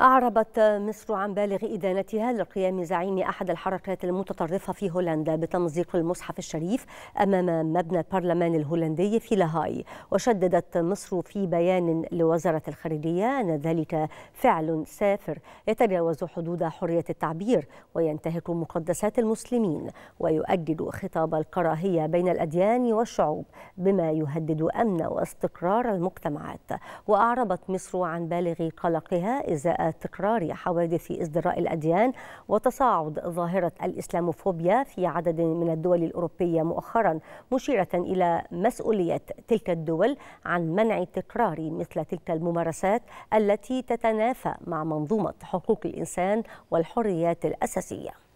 أعربت مصر عن بالغ إدانتها لقيام زعيم أحد الحركات المتطرفة في هولندا بتمزيق المصحف الشريف أمام مبنى البرلمان الهولندي في لاهاي وشددت مصر في بيان لوزارة الخارجية أن ذلك فعل سافر يتجاوز حدود حرية التعبير وينتهك مقدسات المسلمين ويؤجل خطاب الكراهية بين الأديان والشعوب بما يهدد أمن واستقرار المجتمعات وأعربت مصر عن بالغ قلقها إزاء تكرار حوادث ازدراء الأديان وتصاعد ظاهرة الإسلاموفوبيا في عدد من الدول الأوروبية مؤخرا مشيرة إلى مسؤولية تلك الدول عن منع تكرار مثل تلك الممارسات التي تتنافى مع منظومة حقوق الإنسان والحريات الأساسية